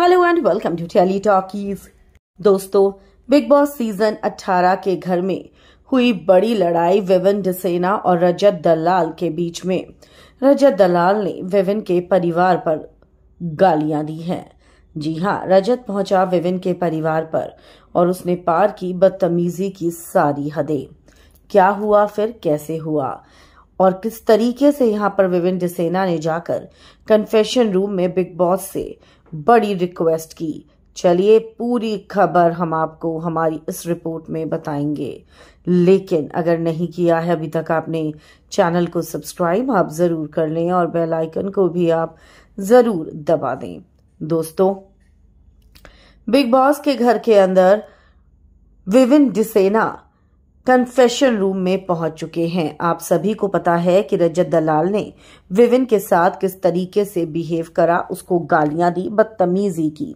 hello and welcome to Telly Talkies दोस्तों Bigg Boss season 18 के घर में हुई बड़ी लड़ाई विविन डिसेना और रजत दलाल के बीच में रजत दलाल ने विविन के परिवार पर गालियां दी हैं जी हाँ रजत पहुंचा विविन के परिवार पर और उसने पार की बदतमीजी की सारी हदें क्या हुआ फिर कैसे हुआ और किस तरीके से यहाँ पर विविन डिसेना ने जाकर कन्फेशन रूम में बिग बॉस से बड़ी रिक्वेस्ट की चलिए पूरी खबर हम आपको हमारी इस रिपोर्ट में बताएंगे लेकिन अगर नहीं किया है अभी तक आपने चैनल को सब्सक्राइब आप ज़रूर कर लें और बेल आइकन को भी आप ज़रूर दबा दें दोस्तों बिग बॉस के घर के अंदर विविन डिसेना कन्फेशन रूम में पहुंच चुके हैं आप सभी को पता है कि रजत दलाल ने विविन के साथ किस तरीके से बिहेव करा उसको गालियां दी बदतमीजी की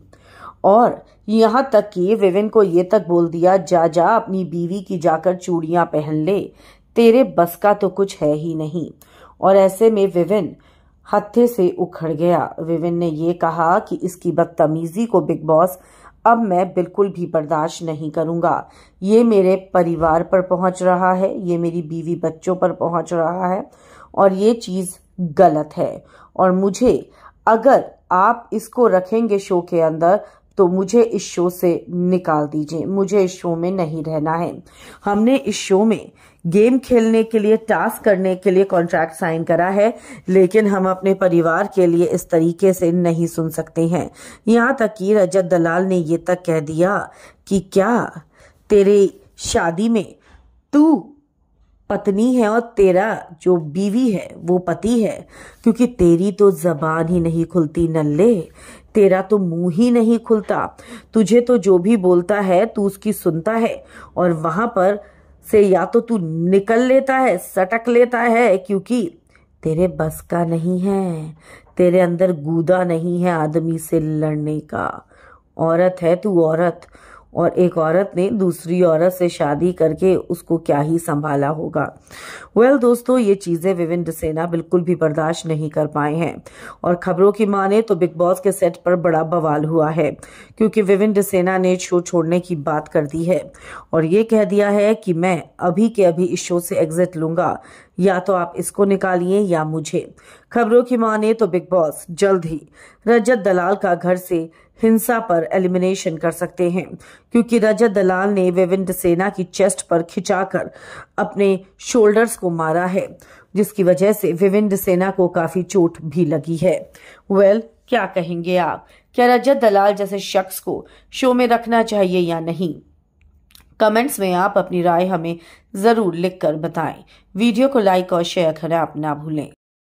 और यहां तक कि विविन को ये तक बोल दिया जा जा अपनी बीवी की जाकर चूड़ियां पहन ले तेरे बस का तो कुछ है ही नहीं और ऐसे में विविन हत्थे से उखड़ गया विविन ने ये कहा कि इसकी बदतमीजी को बिग बॉस अब मैं बिल्कुल भी बर्दाश्त नहीं करूंगा ये मेरे परिवार पर पहुंच रहा है ये मेरी बीवी बच्चों पर पहुंच रहा है और ये चीज़ गलत है और मुझे अगर आप इसको रखेंगे शो के अंदर तो मुझे इस शो से निकाल दीजिए मुझे इस शो में नहीं रहना है हमने इस शो में गेम खेलने के लिए टास्क करने के लिए कॉन्ट्रैक्ट साइन करा है लेकिन हम अपने परिवार के लिए इस तरीके से नहीं सुन सकते हैं यहाँ तक कि रजत दलाल ने ये तक कह दिया कि क्या तेरे शादी में तू पत्नी है और तेरा जो बीवी है वो पति है क्योंकि तेरी तो जबान ही नहीं खुलती नल्ले तेरा तो मुंह ही नहीं खुलता तुझे तो जो भी बोलता है तू उसकी सुनता है और वहां पर से या तो तू निकल लेता है सटक लेता है क्योंकि तेरे बस का नहीं है तेरे अंदर गूदा नहीं है आदमी से लड़ने का औरत है तू औरत और एक औरत ने दूसरी औरत से शादी करके उसको क्या ही संभाला होगा वेल well, दोस्तों ये चीज़ें विविन डिसेना बिल्कुल भी बर्दाश्त नहीं कर पाए हैं और खबरों की माने तो बिग बॉस के सेट पर बड़ा बवाल हुआ है क्योंकि विविन डिसेना ने शो छोड़ने की बात कर दी है और ये कह दिया है कि मैं अभी के अभी इस शो से एग्जिट लूंगा या तो आप इसको निकालिए या मुझे खबरों की माने तो बिग बॉस जल्द ही रजत दलाल का घर से हिंसा पर एलिमिनेशन कर सकते हैं क्योंकि रजत दलाल ने विविंद सेना की चेस्ट पर खिंचाकर अपने शोल्डर्स को मारा है जिसकी वजह से विविंद सेना को काफी चोट भी लगी है वेल well, क्या कहेंगे आप क्या रजत दलाल जैसे शख्स को शो में रखना चाहिए या नहीं कमेंट्स में आप अपनी राय हमें ज़रूर लिखकर बताएं वीडियो को लाइक और शेयर करना आप ना भूलें